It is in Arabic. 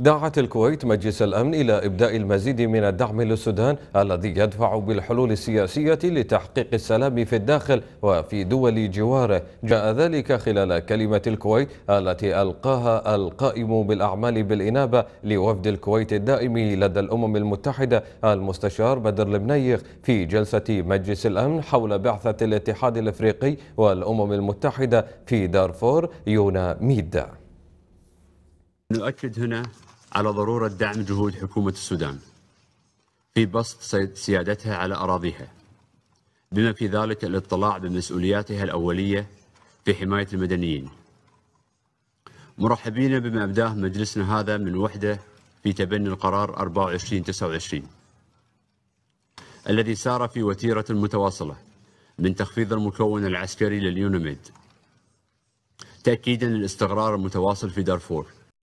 دعت الكويت مجلس الأمن إلى إبداء المزيد من الدعم للسودان الذي يدفع بالحلول السياسية لتحقيق السلام في الداخل وفي دول جواره جاء ذلك خلال كلمة الكويت التي ألقاها القائم بالأعمال بالإنابة لوفد الكويت الدائم لدى الأمم المتحدة المستشار بدر المنيخ في جلسة مجلس الأمن حول بعثة الاتحاد الإفريقي والأمم المتحدة في دارفور يونا ميدا نؤكد هنا على ضرورة دعم جهود حكومة السودان في بسط سيادتها على أراضيها بما في ذلك الاطلاع بمسؤولياتها الأولية في حماية المدنيين مرحبين بما أبداه مجلسنا هذا من وحدة في تبني القرار 2429 الذي سار في وتيرة متواصلة من تخفيض المكون العسكري لليونميد تأكيدا للاستقرار المتواصل في دارفور